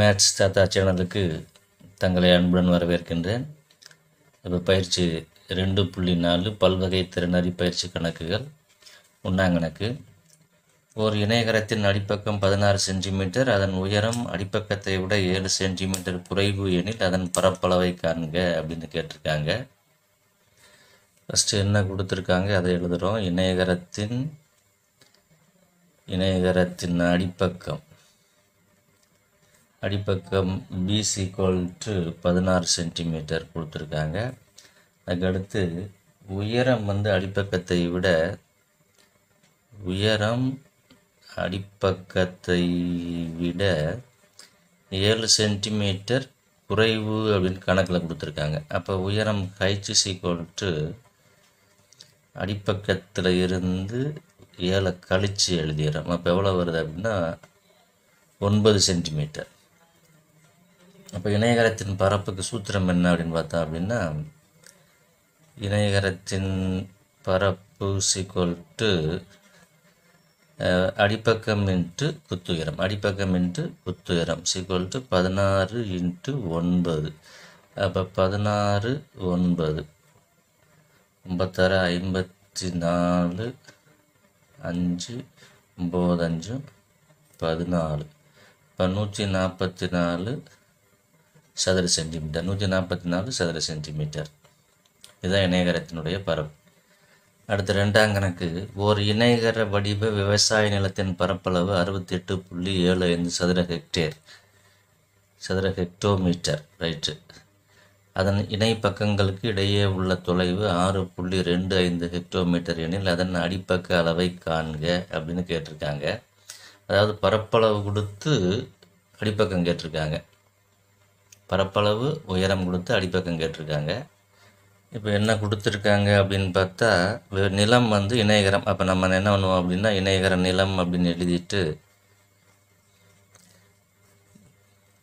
match தாத்தா சேனலுக்கு தங்களை அன்புடன் வரவேற்கின்றேன் இப்போ பயிற்சி ரெண்டு புள்ளி நாலு பல்வகை திறனறி பயிற்சி கணக்குகள் உண்ணாங்கணக்கு ஒரு இணையகரத்தின் அடிப்பக்கம் பதினாறு சென்டிமீட்டர் அதன் உயரம் அடிப்பக்கத்தை விட ஏழு சென்டிமீட்டர் குறைவு எனில் அதன் பரப்பளவை காண்க அப்படின்னு கேட்டிருக்காங்க ஃபஸ்ட்டு என்ன கொடுத்துருக்காங்க அதை எழுதுகிறோம் இணையகரத்தின் இணையகரத்தின் அடிப்பக்கம் அடிப்பக்கம் பிசி கோல்ட்டு பதினாறு சென்டிமீட்டர் கொடுத்துருக்காங்க அதுக்கடுத்து உயரம் வந்து அடிப்பக்கத்தை விட உயரம் அடிப்பக்கத்தை விட ஏழு சென்டிமீட்டர் குறைவு அப்படின்னு கணக்கில் கொடுத்துருக்காங்க அப்போ உயரம் ஹைச் ஈக்குவல் டு அடிப்பக்கத்தில் இருந்து ஏழை கழித்து எழுதிடுறோம் அப்போ எவ்வளோ வருது அப்படின்னா ஒன்பது சென்டிமீட்டர் அப்போ இணையகரத்தின் பரப்புக்கு சூத்திரம் என்ன அப்படின்னு பார்த்தா அப்படின்னா இணையகரத்தின் பரப்பு சீக்குவல் அடிப்பக்கம் இன்ட்டு குத்துயரம் அடிப்பக்கம் இன்ட்டு குத்துயரம் சீக்குவல் பதினாறு இன்ட்டு ஒன்பது அப்போ பதினாறு ஒன்பது ஐம்பத்தாறு ஐம்பத்தி நாலு அஞ்சு ஒம்பது அஞ்சு பதினாலு இப்போ நூற்றி நாற்பத்தி நாலு சதுர சென்டிமீட்டர் நூற்றி நாற்பத்தி நாலு சதுர சென்டிமீட்டர் இதுதான் இணையகரத்தினுடைய பரப்பு அடுத்த ரெண்டாம் கணக்கு ஓர் இணையகர வடிவ விவசாய நிலத்தின் பரப்பளவு அறுபத்தி எட்டு புள்ளி ஏழு ஐந்து சதுர ஹெக்டேர் சதுர ஹெக்டோமீட்டர் ரைட்டு அதன் இணை பக்கங்களுக்கு இடையே உள்ள தொலைவு ஆறு புள்ளி ரெண்டு ஐந்து ஹெக்டோமீட்டர் எனில் அதன் அடிப்பக்க அளவை காண்க அப்படின்னு கேட்டிருக்காங்க அதாவது பரப்பளவு கொடுத்து அடிப்பக்கம் கேட்டிருக்காங்க பரப்பளவு உயரம் கொடுத்து அடிப்பக்கம் கேட்டிருக்காங்க இப்போ என்ன கொடுத்துருக்காங்க அப்படின்னு பார்த்தா நிலம் வந்து இணையகரம் அப்போ நம்ம என்ன பண்ணுவோம் அப்படின்னா இணையகர நிலம் அப்படின்னு எழுதிட்டு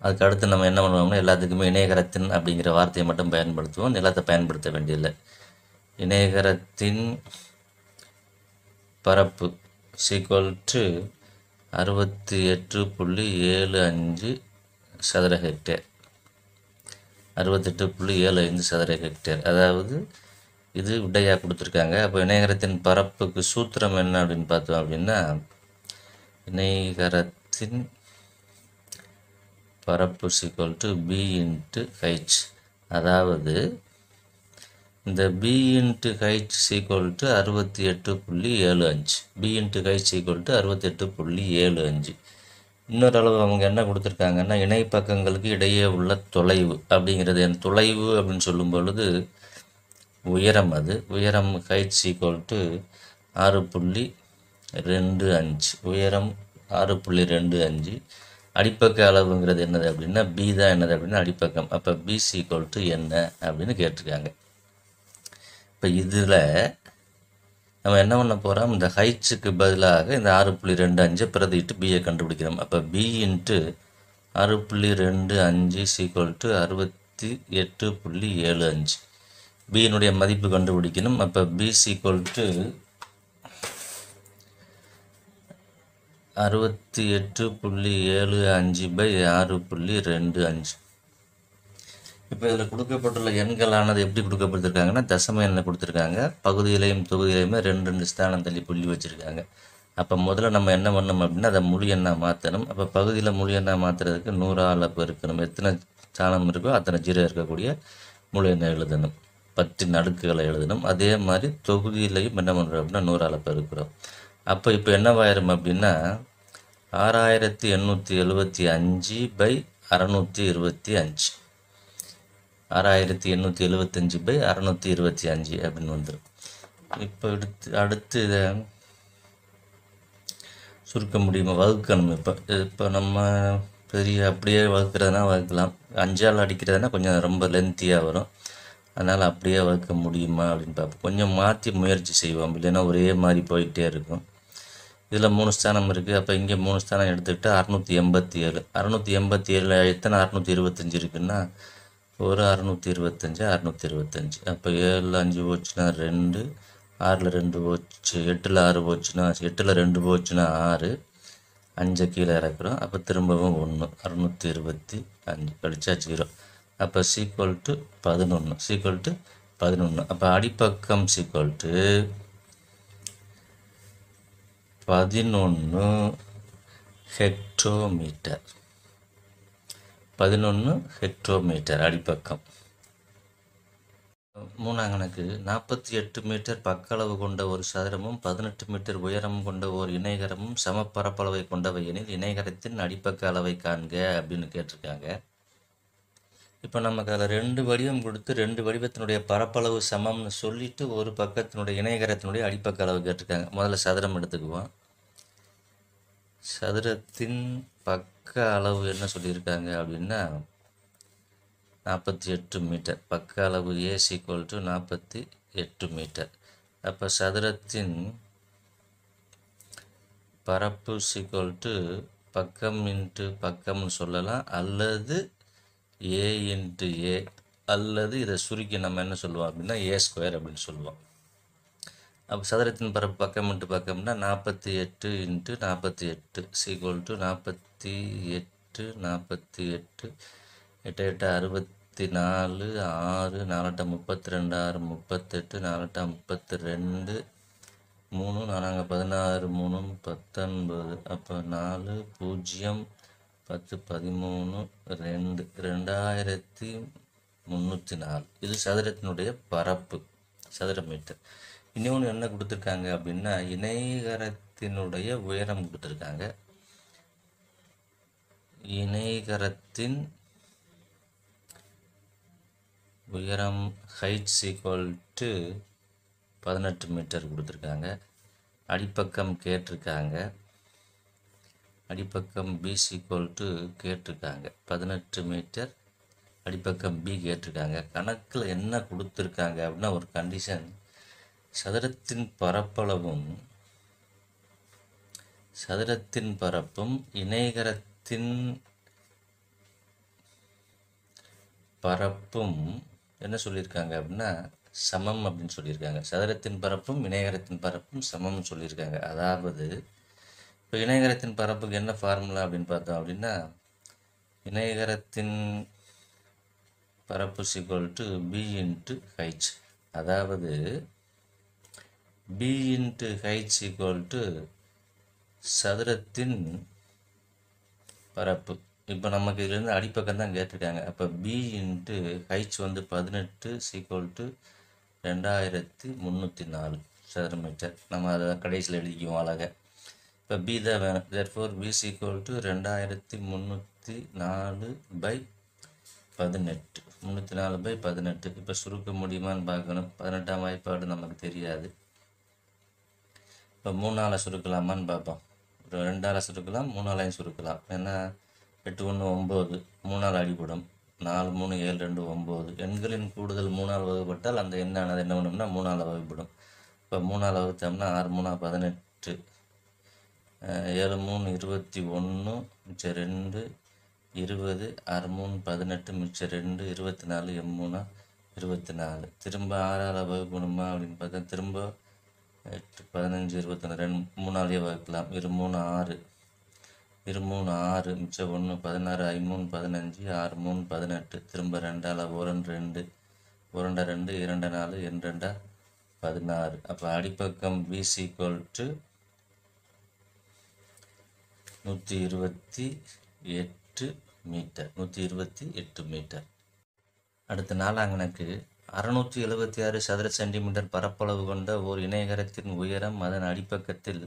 அதுக்கு அடுத்து நம்ம என்ன பண்ணுவோம்னா எல்லாத்துக்குமே இணையகரத்தின் அப்படிங்கிற வார்த்தையை மட்டும் பயன்படுத்துவோம் நிலத்தை பயன்படுத்த வேண்டியதில்லை இணையகரத்தின் பரப்பு சீக்வல் டு அறுபத்தி எட்டு புள்ளி ஏழு அஞ்சு சதுர ஹெக்டேர் அறுபத்தெட்டு புள்ளி ஏழு ஐந்து சதுர ஹெக்டேர் அதாவது இது விடையாக கொடுத்துருக்காங்க அப்போ இணையகரத்தின் பரப்புக்கு சூத்திரம் என்ன அப்படின்னு பார்த்தோம் அப்படின்னா இணையகரத்தின் பரப்பு equal to B into H அதாவது இந்த B into H equal to அறுபத்தி எட்டு புள்ளி ஏழு அஞ்சு B into H equal to அறுபத்தி எட்டு புள்ளி ஏழு அஞ்சு இன்னொரு அளவு அவங்க என்ன கொடுத்துருக்காங்கன்னா இணைப்பக்கங்களுக்கு இடையே உள்ள தொலைவு அப்படிங்கிறது என் தொலைவு அப்படின்னு சொல்லும் பொழுது உயரம் அது உயரம் ஹைட்ஸ் ஈக்குவல் டு ஆறு புள்ளி ரெண்டு அஞ்சு உயரம் ஆறு புள்ளி ரெண்டு அஞ்சு அடிப்பக்க அளவுங்கிறது என்னது அப்படின்னா பி தான் என்னது அப்படின்னா அடிப்பக்கம் அப்போ பிசி ஈக்குவல் டு என்ன அப்படின்னு கேட்டிருக்காங்க இப்போ இதில் நம்ம என்ன பண்ண போகிறோம் இந்த ஹைட்ஸுக்கு பதிலாக இந்த ஆறு புள்ளி ரெண்டு அஞ்சு பிரதிட்டு பியை கண்டுபிடிக்கிறோம் அப்போ பி இன்ட்டு ஆறு புள்ளி ரெண்டு அஞ்சு சீக்குவல் டு அறுபத்தி எட்டு புள்ளி ஏழு அஞ்சு பியினுடைய மதிப்பு கண்டுபிடிக்கணும் அப்போ பி சீக்குவல் டு அறுபத்தி எட்டு புள்ளி ஏழு அஞ்சு பை ஆறு புள்ளி ரெண்டு அஞ்சு இப்போ இதில் கொடுக்கப்பட்டுள்ள எண்களானது எப்படி கொடுக்கப்பட்டிருக்காங்கன்னா தசம எண்ணில் கொடுத்துருக்காங்க பகுதியிலையும் தொகுதியிலையுமே ரெண்டு ரெண்டு ஸ்தானம் தள்ளி புள்ளி வச்சுருக்காங்க அப்போ முதல்ல நம்ம என்ன பண்ணணும் அப்படின்னா அதை முழு எண்ணாக மாற்றணும் அப்போ பகுதியில் முழு எண்ணாக மாற்றுறதுக்கு நூறு அப்போ இருக்கணும் எத்தனை ஸ்தானம் இருக்கோ அத்தனை ஜீரோ இருக்கக்கூடிய முழு எண்ணை எழுதணும் பத்து நடுக்குகளை எழுதணும் அதே மாதிரி தொகுதியிலையும் என்ன பண்ணுறோம் அப்படின்னா நூறு அளப்பு இருக்கிறோம் அப்போ இப்போ என்னவாயிரும் அப்படின்னா ஆறாயிரத்தி எண்ணூற்றி எழுபத்தி அஞ்சு பை அறநூற்றி இருபத்தி அஞ்சு ஆறாயிரத்தி எண்ணூற்றி எழுபத்தஞ்சி பை அறநூற்றி இருபத்தி அஞ்சு அப்படின்னு வந்துடும் இப்போ எடுத்து அடுத்து இதை சுருக்க முடியுமா வகுக்கணும் இப்போ இப்போ நம்ம பெரிய அப்படியே வகுக்கிறதுனா வகுக்கலாம் அஞ்சால் அடிக்கிறதுனா கொஞ்சம் ரொம்ப லென்த்தியாக வரும் அதனால் அப்படியே வகுக்க முடியுமா அப்படின்னு பார்ப்போம் கொஞ்சம் மாற்றி முயற்சி செய்வோம் இல்லைன்னா ஒரே மாதிரி போயிட்டே இருக்கும் இதில் மூணு ஸ்தானம் இருக்குது அப்போ இங்கே மூணு ஸ்தானம் எடுத்துக்கிட்டால் அறநூற்றி எண்பத்தி ஏழு அறநூற்றி எண்பத்தி ஏழில் எத்தனை அறநூற்றி இருபத்தஞ்சி இருக்குன்னா ஒரு அறநூற்றி இருபத்தஞ்சி அறநூற்றி இருபத்தஞ்சி அப்போ ஏழில் அஞ்சு போச்சுன்னா ரெண்டு ஆறில் ரெண்டு போச்சு எட்டில் ஆறு போச்சுன்னா எட்டில் ரெண்டு போச்சுன்னா ஆறு அஞ்சை கீழே இறக்குறோம் அப்போ திரும்பவும் ஒன்று அறநூற்றி இருபத்தி அஞ்சு கழிச்சா ஜீரோ அப்போ சீக்குவல் டு பதினொன்று சீக்குவல் டு பதினொன்று அப்போ அடிப்பக்கம் சீக்குவல் டு பதினொன்று ஹெக்டோமீட்டர் பதினொன்று ஹெட்ரோமீட்டர் அடிப்பக்கம் மூணாம் நாற்பத்தி எட்டு மீட்டர் பக்களவு கொண்ட ஒரு சதுரமும் பதினெட்டு மீட்டர் உயரம் கொண்ட ஒரு இணைகரமும் சமப்பரப்பளவை கொண்டவை எனில் இணைகரத்தின் அடிப்பக்க அளவை காண்க அப்படின்னு கேட்டிருக்காங்க இப்போ நமக்கு அதில் ரெண்டு வடிவம் கொடுத்து ரெண்டு வடிவத்தினுடைய பரப்பளவு சமம்னு சொல்லிட்டு ஒரு பக்கத்தினுடைய இணைகரத்தினுடைய அடிப்பக்க அளவு கேட்டிருக்காங்க முதல்ல சதுரம் எடுத்துக்குவோம் சதுரத்தின் பக்க அளவு என்ன சொல்லியிருக்காங்க அப்படின்னா நாற்பத்தி எட்டு மீட்டர் பக்க அளவு ஏசி ஈக்குவல் டு நாற்பத்தி எட்டு மீட்டர் அப்போ சதுரத்தின் பரப்பு ஈக்குவல் டு பக்கம் இன்ட்டு பக்கம்னு சொல்லலாம் அல்லது ஏ இன்ட்டு ஏ அல்லது இதை சுருக்கி நம்ம என்ன சொல்லுவோம் அப்படின்னா ஏ ஸ்கொயர் அப்படின்னு சொல்லுவோம் அப்போ சதுரத்தின் பரப்பு பக்கம் இன்ட்டு பார்க்கம்னா நாற்பத்தி எட்டு இன்ட்டு நாற்பத்தி எட்டு சீக்குவல் டு நாற்பத்தி எட்டு நாற்பத்தி எட்டு எட்டு எட்டு அறுபத்தி நாலு ஆறு நாலாட்டா முப்பத்தி ரெண்டு ஆறு முப்பத்தெட்டு நாலாட்டா முப்பத்தி ரெண்டு மூணு நாலாங்க பதினாறு மூணு பத்தொன்பது அப்போ நாலு பூஜ்ஜியம் பத்து பதிமூணு ரெண்டு ரெண்டாயிரத்தி முந்நூற்றி நாலு இது சதுரத்தினுடைய பரப்பு சதுர மீட்டர் இன்னொன்று என்ன கொடுத்துருக்காங்க அப்படின்னா இணைகரத்தினுடைய உயரம் கொடுத்துருக்காங்க இணைகரத்தின் உயரம் ஹைட்ஸ் ஈக்குவல் டு பதினெட்டு மீட்டர் கொடுத்துருக்காங்க அடிப்பக்கம் கேட்டிருக்காங்க அடிப்பக்கம் பி சீக்குவல் டு கேட்டிருக்காங்க பதினெட்டு மீட்டர் அடிப்பக்கம் பி கேட்டிருக்காங்க கணக்கில் என்ன கொடுத்துருக்காங்க அப்படின்னா ஒரு கண்டிஷன் சதுரத்தின் பரப்பளவும் சதுரத்தின் பரப்பும் இணைகரத்தின் பரப்பும் என்ன சொல்லியிருக்காங்க அப்படின்னா சமம் அப்படின்னு சொல்லியிருக்காங்க சதுரத்தின் பரப்பும் இணையகரத்தின் பரப்பும் சமம்னு சொல்லியிருக்காங்க அதாவது இப்போ இணையகரத்தின் பரப்புக்கு என்ன ஃபார்முலா அப்படின்னு பார்த்தோம் அப்படின்னா இணையகரத்தின் பரப்பு equal to B into H அதாவது B into H equal to சதுரத்தின் பரப்பு இப்போ நமக்கு இதுலேருந்து அடிப்பக்கம் தான் கேட்டிருக்காங்க அப்போ பி இன்ட்டு ஹைச் வந்து பதினெட்டு சீக்குவல் டு ரெண்டாயிரத்தி முந்நூற்றி நாலு சதுர மீட்டர் நம்ம அதை கடைசியில் எழுதிக்குவோம் அழகாக இப்போ பி தான் வேணும் தேர்ஃபோர் பி சீக்குவல் டு ரெண்டாயிரத்தி முந்நூற்றி நாலு பை பதினெட்டு முந்நூற்றி நாலு பை பதினெட்டு இப்போ சுருக்க முடியுமான்னு பார்க்கணும் பதினெட்டாம் வாய்ப்பாடு நமக்கு தெரியாது இப்போ மூணாவில் சுருக்கலாமான்னு பார்ப்போம் ஒரு ரெண்டாவில் சுருக்கலாம் மூணாலையும் சுருக்கலாம் ஏன்னா எட்டு ஒன்று ஒம்பது மூணால் அடிபடும் நாலு மூணு ஏழு ரெண்டு ஒம்பது எண்களின் கூடுதல் மூணால் வகுப்பட்டால் அந்த எண்ணானது என்ன பண்ணோம்னா மூணால் வகுப்படும் இப்போ மூணால் வகுத்தோம்னா ஆறு மூணா பதினெட்டு ஏழு மூணு இருபத்தி ஒன்று மிச்சம் ரெண்டு இருபது ஆறு மூணு பதினெட்டு மிச்சம் ரெண்டு இருபத்தி நாலு எம்மூணா இருபத்தி நாலு திரும்ப ஆறால் வகுப்பணுமா அப்படின்னு பார்த்தா திரும்ப எட்டு பதினஞ்சு இருபத்தி ரெண்டு மூணு ஆளையே வகுக்கலாம் இரு மூணு ஆறு இரு மூணு ஆறு மிச்சம் ஒன்று பதினாறு ஐமூணு பதினஞ்சு ஆறு மூணு பதினெட்டு திரும்ப ரெண்டால் ஒரண்டு ரெண்டு உரண்டை ரெண்டு இரண்டு நாலு இரண்டா பதினாறு அப்போ அடிப்பக்கம் பிசி கொல்ட்டு நூற்றி இருபத்தி எட்டு மீட்டர் நூற்றி இருபத்தி எட்டு மீட்டர் அடுத்த நாலாங்கணக்கு அறுநூற்றி எழுபத்தி ஆறு சதுர சென்டிமீட்டர் பரப்பளவு கொண்ட ஓர் இணையகரத்தின் உயரம் அதன் அடிப்பக்கத்தில்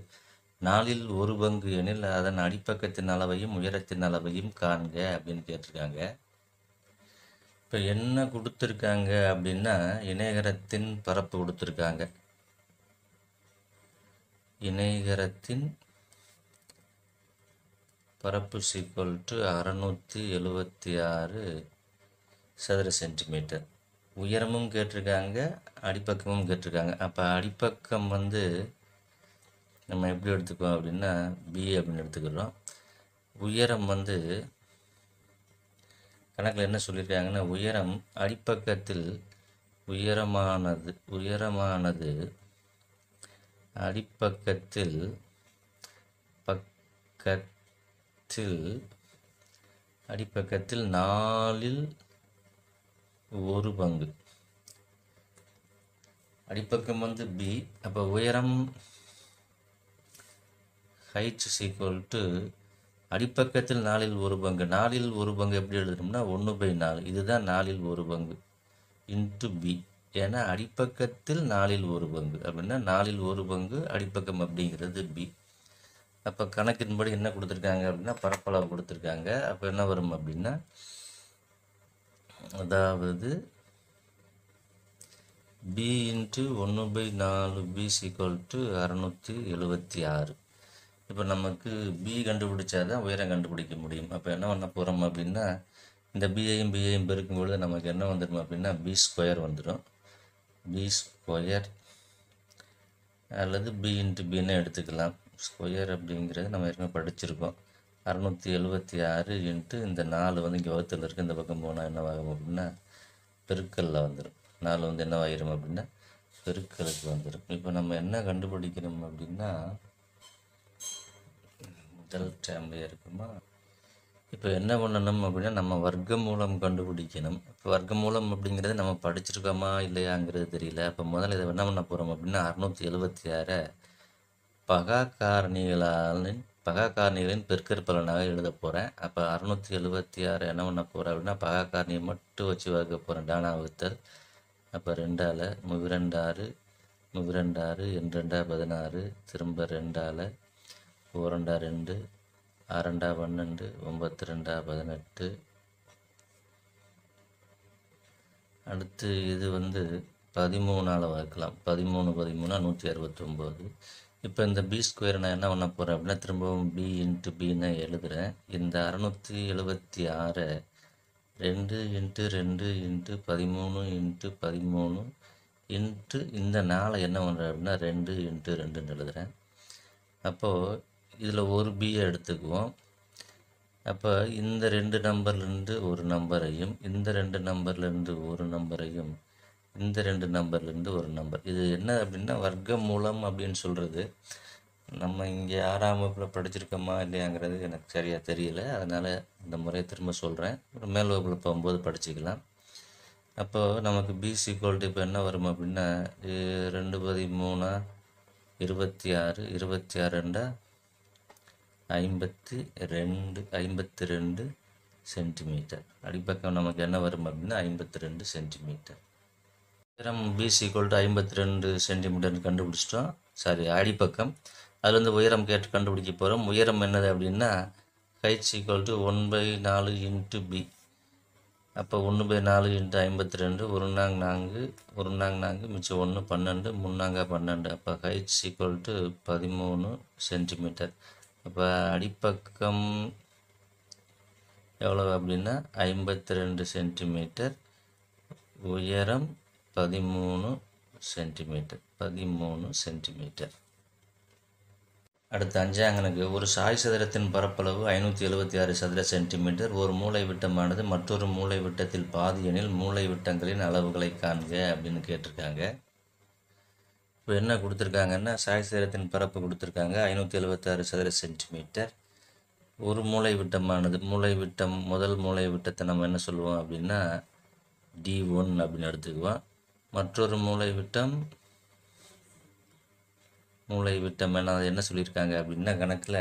நாளில் ஒரு பங்கு எனில் அதன் அடிப்பக்கத்தின் அளவையும் உயரத்தின் அளவையும் காண்க அப்படின்னு கேட்டிருக்காங்க இப்போ என்ன கொடுத்துருக்காங்க அப்படின்னா இணையகரத்தின் பரப்பு கொடுத்துருக்காங்க இணையகரத்தின் பரப்பு சீக்வல் டு அறநூற்றி எழுபத்தி ஆறு சதுர சென்டிமீட்டர் உயரமும் கேட்டிருக்காங்க அடிப்பக்கமும் கேட்டிருக்காங்க அப்போ அடிப்பக்கம் வந்து நம்ம எப்படி எடுத்துக்குவோம் அப்படின்னா பி அப்படின்னு எடுத்துக்கிறோம் உயரம் வந்து கணக்கில் என்ன சொல்லியிருக்காங்கன்னா உயரம் அடிப்பக்கத்தில் உயரமானது உயரமானது அடிப்பக்கத்தில் பக்கத்தில் அடிப்பக்கத்தில் நாலில் ஒரு பங்கு அடிப்பக்கம் வந்து பி அப்போ உயரம் ஹைட் சீக்குவல் டு அடிப்பக்கத்தில் நாலில் ஒரு பங்கு நாலில் ஒரு பங்கு எப்படி எழுதணும்னா ஒன்று பை நாலு இதுதான் நாலில் ஒரு பங்கு இன்ட்டு பி ஏன்னா அடிப்பக்கத்தில் நாலில் ஒரு பங்கு அப்படின்னா நாலில் ஒரு பங்கு அடிப்பக்கம் அப்படிங்கிறது பி அப்போ கணக்கின்படி என்ன கொடுத்துருக்காங்க அப்படின்னா பரப்பளவு கொடுத்துருக்காங்க அப்போ என்ன வரும் அப்படின்னா அதாவது பி இன்ட்டு ஒன்று பை நாலு பி சீக்வல் டு அறநூற்றி எழுபத்தி ஆறு இப்போ நமக்கு பி கண்டுபிடிச்சா தான் உயரம் கண்டுபிடிக்க முடியும் அப்போ என்ன பண்ண போகிறோம் அப்படின்னா இந்த பிஐயும் பிஐயும் பெருக்கும் பொழுது நமக்கு என்ன வந்துடும் அப்படின்னா பி ஸ்கொயர் வந்துடும் பி ஸ்கொயர் அல்லது பி இன்ட்டு பின்னு எடுத்துக்கலாம் ஸ்கொயர் அப்படிங்கிறது நம்ம ஏற்கனவே படிச்சிருக்கோம் அறநூற்றி எழுபத்தி ஆறு இன்ட்டு இந்த நாலு வந்து இங்கே வகுத்தில் இருக்குது இந்த பக்கம் போனால் என்னவாகும் அப்படின்னா பெருக்கலில் வந்துடும் நாலு வந்து என்னவாயிரும் அப்படின்னா பெருக்கலுக்கு வந்துடும் இப்போ நம்ம என்ன கண்டுபிடிக்கிறோம் அப்படின்னா முதல் டேம்ல இருக்குமா இப்போ என்ன பண்ணணும் அப்படின்னா நம்ம வர்க்க மூலம் கண்டுபிடிக்கணும் இப்போ வர்க்க மூலம் அப்படிங்கிறது நம்ம படிச்சிருக்கோமா இல்லையாங்கிறது தெரியல அப்போ முதல்ல இதை என்ன பண்ண போகிறோம் அப்படின்னா அறநூற்றி எழுபத்தி ஆறை பகா காரணிகளாலின் காரணிகளின் பெருக்கர் பலனாக எழுத போகிறேன் அப்போ அறுநூற்றி எழுபத்தி ஆறு என்ன பண்ண போகிறேன் அப்படின்னா பகாக்காரணியை மட்டும் வச்சு வகுக்க போகிறேன் டானா வகுத்தல் அப்போ ரெண்டால் முவிரெண்டாறு முவிரெண்டாறு எண் ரெண்டா பதினாறு திரும்ப ரெண்டால் ஓரண்டா ரெண்டு ஆரண்டா பன்னெண்டு ஒம்பத்தி ரெண்டா பதினெட்டு அடுத்து இது வந்து பதிமூணால் வகுக்கலாம் பதிமூணு பதிமூணா நூற்றி அறுபத்தொம்போது இப்போ இந்த பி ஸ்கொயர் நான் என்ன பண்ண போகிறேன் அப்படின்னா திரும்பவும் பி இன்ட்டு பின்னு எழுதுகிறேன் இந்த அறநூற்றி எழுபத்தி ஆறு ரெண்டு இன்ட்டு ரெண்டு இன்ட்டு பதிமூணு இன்ட்டு பதிமூணு இன்ட்டு இந்த நாளை என்ன பண்ணுறேன் அப்படின்னா ரெண்டு இன்ட்டு ரெண்டுன்னு எழுதுகிறேன் அப்போது இதில் ஒரு பியை எடுத்துக்குவோம் அப்போ இந்த ரெண்டு நம்பர்லேருந்து ஒரு நம்பரையும் இந்த ரெண்டு நம்பர்லேருந்து ஒரு நம்பரையும் இந்த ரெண்டு நம்பர்லேருந்து ஒரு நம்பர் இது என்ன அப்படின்னா வர்க்க மூலம் அப்படின்னு சொல்கிறது நம்ம இங்கே ஆறாம் வகுப்பில் படிச்சிருக்கோமா இல்லையாங்கிறது எனக்கு சரியாக தெரியல அதனால் இந்த முறையை திரும்ப சொல்கிறேன் மேல் வகுப்பில் போகும்போது படிச்சுக்கலாம் அப்போது நமக்கு பிசி குவாலிட்டி இப்போ என்ன வரும் அப்படின்னா ரெண்டு பதி மூணா இருபத்தி ஆறு இருபத்தி ஆறு ரெண்டா ஐம்பத்தி ரெண்டு ஐம்பத்தி ரெண்டு சென்டிமீட்டர் அடிப்பக்கம் நமக்கு என்ன வரும் அப்படின்னா ஐம்பத்தி ரெண்டு சென்டிமீட்டர் உயரம் பிசி ஈக்குவல் டு ஐம்பத்தி ரெண்டு சென்டிமீட்டர் கண்டுபிடிச்சிட்டோம் சாரி அடிப்பக்கம் அதில் வந்து உயரம் கேட்டு கண்டுபிடிக்க போகிறோம் உயரம் என்னது அப்படின்னா heights equal to one by நாலு இன்ட்டு பி அப்போ ஒன்று பை நாலு இன்ட்டு ஐம்பத்தி ரெண்டு ஒரு நாங் நான்கு ஒரு நாங் நான்கு மிச்சம் ஒன்று பன்னெண்டு முன்னாங்க பன்னெண்டு அப்போ ஹைட்ஸ் ஈக்குவல் டு பதிமூணு சென்டிமீட்டர் அப்போ அடிப்பக்கம் எவ்வளோ அப்படின்னா ஐம்பத்தி ரெண்டு சென்டிமீட்டர் உயரம் பதிமூணு சென்டிமீட்டர் பதிமூணு சென்டிமீட்டர் அடுத்து அஞ்சாங்கனுக்கு ஒரு சாய் சதுரத்தின் பரப்பளவு ஐநூற்றி எழுபத்தி ஆறு சதுர சென்டிமீட்டர் ஒரு மூளை விட்டமானது மற்றொரு மூளை விட்டத்தில் பாதி எனில் மூளை விட்டங்களின் அளவுகளை காண்க அப்படின்னு கேட்டிருக்காங்க இப்போ என்ன கொடுத்துருக்காங்கன்னா சாய் சதுரத்தின் பரப்பு கொடுத்துருக்காங்க ஐநூற்றி எழுபத்தாறு சதுர சென்டிமீட்டர் ஒரு மூளை விட்டமானது மூளை விட்டம் முதல் மூளை விட்டத்தை நம்ம என்ன சொல்லுவோம் அப்படின்னா டி ஒன் அப்படின்னு எடுத்துக்குவோம் மற்றொரு மூளைவிட்டம் மூளைவிட்டம் என என்ன சொல்லியிருக்காங்க அப்படின்னா கணக்கில்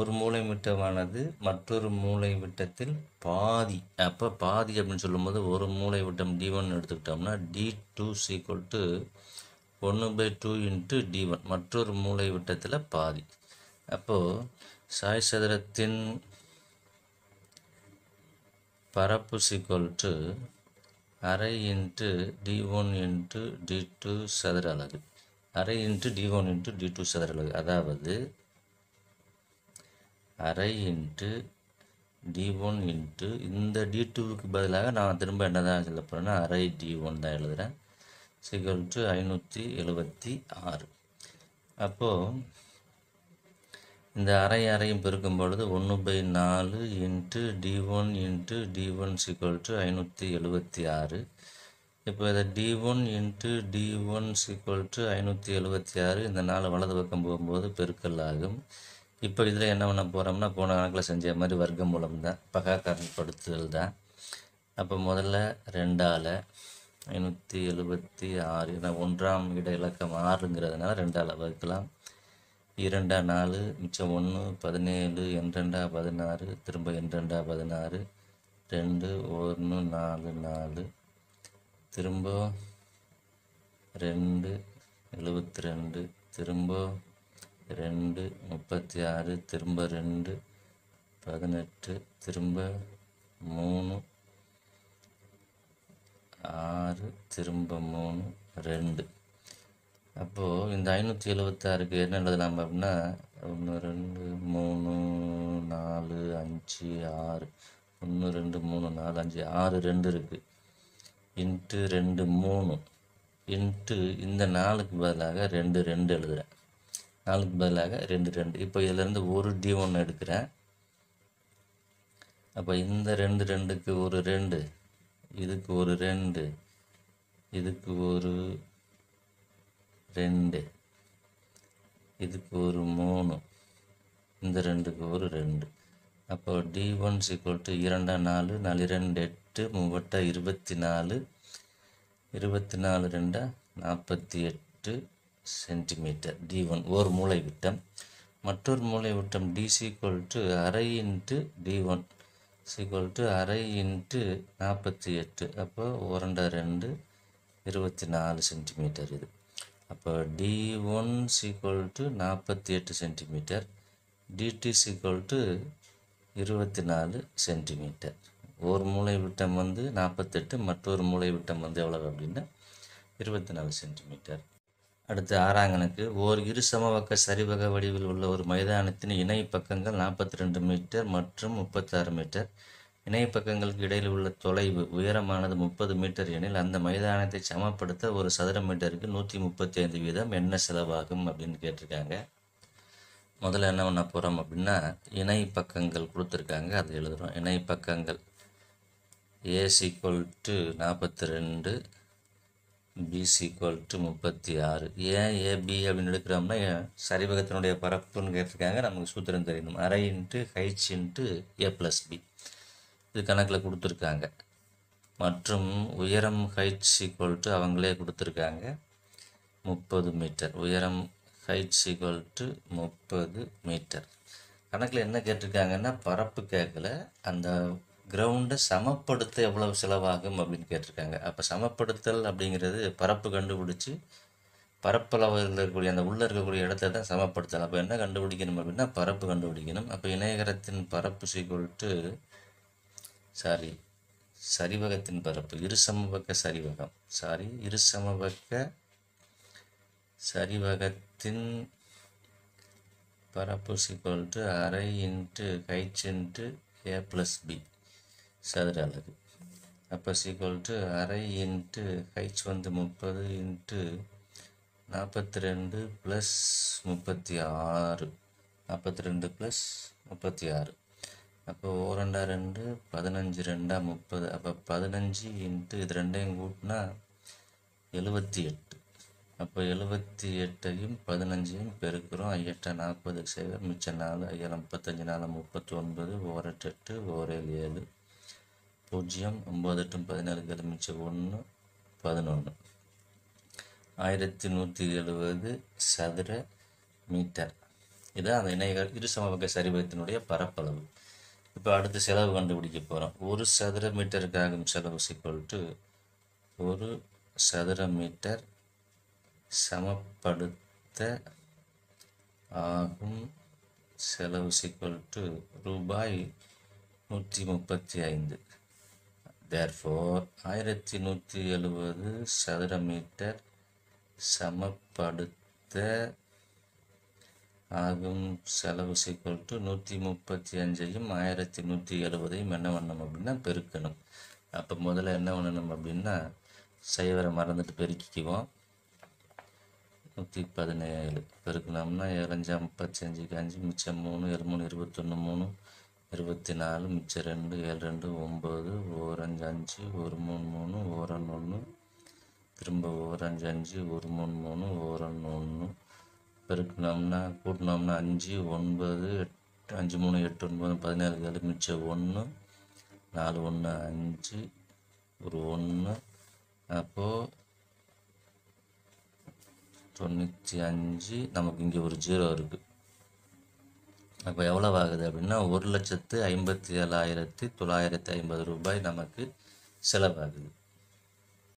ஒரு மூளை விட்டமானது மற்றொரு மூளை விட்டத்தில் பாதி அப்போ பாதி அப்படின்னு சொல்லும்போது ஒரு மூளை விட்டம் டி ஒன் எடுத்துக்கிட்டோம்னா டி டூ சீக்குவல் டு ஒன்று by two into D one மற்றொரு மூளை விட்டத்தில் பாதி அப்போது சாய் சதுரத்தின் பரப்பு சீக்குவல் டு அரை into D one into D two சதுர அலகு அரை into D one into D two சதுர அலகு அதாவது அரை இன்ட்டு டி ஒன் இன்ட்டு இந்த டி டூவுக்கு பதிலாக நான் திரும்ப என்ன தான் சொல்ல போகிறேன்னா அரை டி ஒன் தான் எழுதுகிறேன் சிக்கல் டு ஐநூற்றி எழுபத்தி ஆறு அப்போது இந்த அரை அறையும் பெருக்கும் பொழுது ஒன்று பை நாலு into D one into D one equal to ஐநூற்றி எழுபத்தி ஆறு இப்போ இதை D one into D one equal to ஐநூற்றி எழுபத்தி ஆறு இந்த நாலு வலது பக்கம் போகும்போது பெருக்கல் ஆகும் இப்போ இதில் என்ன பண்ண போகிறோம்னா போன கணக்கில் செஞ்ச மாதிரி வர்க்கம் மூலம் தான் பகாக்கரண்படுத்துதல் தான் அப்போ முதல்ல ரெண்டால் ஐநூற்றி எழுபத்தி ஆறு ஏன்னா ஒன்றாம் இட இலக்கம் ஆறுங்கிறதுனால ரெண்டால் வகுக்கலாம் இரண்டா நாலு மிச்சம் ஒன்று பதினேழு என்றெண்டா பதினாறு திரும்ப என்றெண்டா பதினாறு ரெண்டு ஒன்று நாலு நாலு திரும்ப ரெண்டு எழுபத்தி ரெண்டு திரும்ப ரெண்டு முப்பத்தி ஆறு திரும்ப ரெண்டு பதினெட்டு திரும்ப மூணு ஆறு திரும்ப மூணு ரெண்டு அப்போது இந்த ஐநூற்றி எழுபத்தாறுக்கு என்ன எழுதலாம் அப்படின்னா ஒன்று ரெண்டு மூணு நாலு அஞ்சு ஆறு ஒன்று ரெண்டு மூணு நாலு அஞ்சு ஆறு ரெண்டு இருக்குது இன்ட்டு ரெண்டு மூணு இன்ட்டு இந்த நாலுக்கு பதிலாக ரெண்டு ரெண்டு எழுதுகிறேன் நாலுக்கு பதிலாக ரெண்டு ரெண்டு இப்போ இதிலேருந்து ஒரு டி ஒன்று எடுக்கிறேன் அப்போ இந்த ரெண்டு ரெண்டுக்கு ஒரு ரெண்டு இதுக்கு ஒரு ரெண்டு இதுக்கு ஒரு ரெண்டு இதுக்கு ஒரு மூணு இந்த ரெண்டுக்கு ஒரு ரெண்டு அப்போ டி ஒன் ஈக்குவல் டு இரண்டா நாலு நாலு இரண்டு எட்டு மூவட்டா இருபத்தி நாலு இருபத்தி நாலு ரெண்டா நாற்பத்தி எட்டு சென்டிமீட்டர் டி ஒன் ஒரு மூளை விட்டம் மற்றொரு மூளை விட்டம் டி சீக்குவல் டு அரை into D one equal to அரை இன்ட்டு நாற்பத்தி எட்டு அப்போ ஒரண்டா ரெண்டு இருபத்தி நாலு சென்டிமீட்டர் இது அப்போ டி ஒன் equal to நாற்பத்தி எட்டு சென்டிமீட்டர் டிடி equal to இருபத்தி நாலு சென்டிமீட்டர் ஒரு மூலை விட்டம் வந்து நாற்பத்தெட்டு மற்றொரு மூலை விட்டம் வந்து எவ்வளவு அப்படின்னா இருபத்தி நாலு சென்டிமீட்டர் அடுத்து ஆராங்கனக்கு ஒரு ஓர் இரு சமவக்க சரிவக வடிவில் உள்ள ஒரு மைதானத்தின் இணை பக்கங்கள் நாற்பத்தி ரெண்டு மீட்டர் மற்றும் முப்பத்தாறு மீட்டர் இணைய பக்கங்களுக்கு இடையில் உள்ள தொலைவு உயரமானது முப்பது மீட்டர் எனில் அந்த மைதானத்தை சமப்படுத்த ஒரு சதுர மீட்டருக்கு நூற்றி முப்பத்தி ஐந்து வீதம் என்ன செலவாகும் அப்படின்னு கேட்டிருக்காங்க முதல்ல என்ன பண்ண போகிறோம் அப்படின்னா இணை பக்கங்கள் கொடுத்துருக்காங்க அதை எழுதுகிறோம் இணை பக்கங்கள் ஏசி கொல்ட்டு நாற்பத்தி ரெண்டு பிசி கொல்ட்டு முப்பத்தி ஆறு ஏன் ஏபி அப்படின்னு எடுக்கிறோம்னா சரிவகத்தினுடைய பரப்புன்னு கேட்டிருக்காங்க நமக்கு சூத்திரம் தெரியணும் அரை into H into A plus B இது கணக்கில் கொடுத்துருக்காங்க மற்றும் உயரம் ஹைட் ஈக்குவல் டு அவங்களே கொடுத்துருக்காங்க முப்பது மீட்டர் உயரம் ஹைட் ஈக்குவல் டு முப்பது மீட்டர் கணக்கில் என்ன கேட்டிருக்காங்கன்னா பரப்பு கேட்கல அந்த கிரவுண்டை சமப்படுத்த எவ்வளவு செலவாகும் அப்படின்னு கேட்டிருக்காங்க அப்போ சமப்படுத்தல் அப்படிங்கிறது பரப்பு கண்டுபிடிச்சி பரப்பளவில் இருக்கக்கூடிய அந்த உள்ளே இருக்கக்கூடிய இடத்த தான் சமப்படுத்தல் அப்போ என்ன கண்டுபிடிக்கணும் அப்படின்னா பரப்பு கண்டுபிடிக்கணும் அப்போ இணையகரத்தின் பரப்பு சீக்குவல் சாரி சரிவகத்தின் பரப்பு இருசமபக்க சரிவகம் சாரி இருசமபக்க சரிவகத்தின் பரப்பு சிக்கல் டு அரை into H into A plus B சதுர அளவு அப்போ சிக்கல் டு அரை இன்ட்டு ஹைச் வந்து முப்பது இன்ட்டு நாற்பத்தி ரெண்டு ப்ளஸ் முப்பத்தி ஆறு நாற்பத்தி ரெண்டு ப்ளஸ் முப்பத்தி ஆறு அப்போ ஓரண்டா ரெண்டு பதினஞ்சு ரெண்டா முப்பது அப்போ பதினஞ்சு இன்ட்டு இது ரெண்டையும் கூட்டினா எழுபத்தி எட்டு அப்போ எழுபத்தி எட்டையும் பதினஞ்சையும் பெருக்கிறோம் ஐயட்டை நாற்பது செய்வோம் மிச்ச நாலு ஐயா முப்பத்தஞ்சு நாலு முப்பத்தி ஒன்பது ஓரெட்டு எட்டு ஓரேழு ஏழு பூஜ்ஜியம் ஒம்பது எட்டு பதினேழு கிழம மிச்சம் ஒன்று பதினொன்று ஆயிரத்தி நூற்றி எழுபது சதுர மீட்டர் இதுதான் அந்த இணைகள் இரு சமபக்க சரிவத்தினுடைய பரப்பளவு இப்போ அடுத்து செலவு கண்டுபிடிக்க போகிறோம் ஒரு சதுர மீட்டருக்கு ஆகும் செலவு சிக்கல் டு ஒரு சதுர மீட்டர் சமப்படுத்த ஆகும் செலவு சிக்கல் டு ரூபாய் நூற்றி முப்பத்தி ஐந்து தேர்ஃபோர் ஆயிரத்தி நூற்றி எழுபது சதுர மீட்டர் சமப்படுத்த ஆகும் செலவு சீக்குவல் நூற்றி முப்பத்தி அஞ்சையும் ஆயிரத்தி நூற்றி எழுபதையும் என்ன பண்ணணும் அப்படின்னா பெருக்கணும் அப்போ முதல்ல என்ன பண்ணணும் அப்படின்னா சைவரை மறந்துட்டு பெருக்கிக்குவோம் நூற்றி பதினேழு பெருக்கணும்னா ஏழஞ்சா அஞ்சுக்கு அஞ்சு மிச்சம் மூணு ஏழு மூணு இருபத்தொன்று மூணு இருபத்தி நாலு மிச்சம் ரெண்டு ஏழு ரெண்டு ஒம்பது ஓரஞ்சு அஞ்சு ஒரு மூணு மூணு ஓரன் ஒன்று திரும்ப ஓரஞ்சு அஞ்சு ஒரு மூணு மூணு ஓரன் ஒன்று பெருக்கினோம்னா கூட்டினோம்னா அஞ்சு ஒன்பது எட்டு அஞ்சு மூணு எட்டு ஒன்பது பதினேழு ஏழு மிச்சம் ஒன்று நாலு ஒன்று அஞ்சு ஒரு ஒன்று அப்போது தொண்ணூற்றி அஞ்சு நமக்கு இங்கே ஒரு ஜீரோ இருக்குது அப்போ எவ்வளோ ஆகுது அப்படின்னா ஒரு லட்சத்து ஐம்பத்தி ஏழாயிரத்தி தொள்ளாயிரத்தி ஐம்பது ரூபாய் நமக்கு செலவாகுது